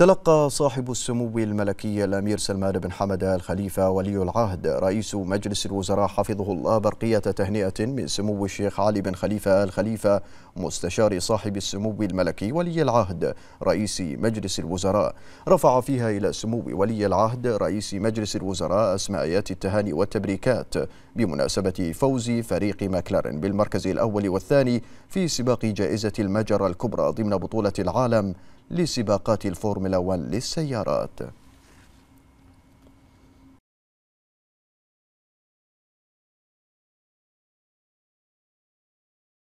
تلقى صاحب السمو الملكي الأمير سلمان بن حمد الخليفة ولي العهد رئيس مجلس الوزراء حفظه الله برقية تهنئة من سمو الشيخ علي بن خليفة الخليفة مستشار صاحب السمو الملكي ولي العهد رئيس مجلس الوزراء رفع فيها إلى سمو ولي العهد رئيس مجلس الوزراء اسماءيات التهاني والتبريكات بمناسبة فوز فريق ماكلارن بالمركز الأول والثاني في سباق جائزة المجرة الكبرى ضمن بطولة العالم لسباقات الفورمولا 1 للسيارات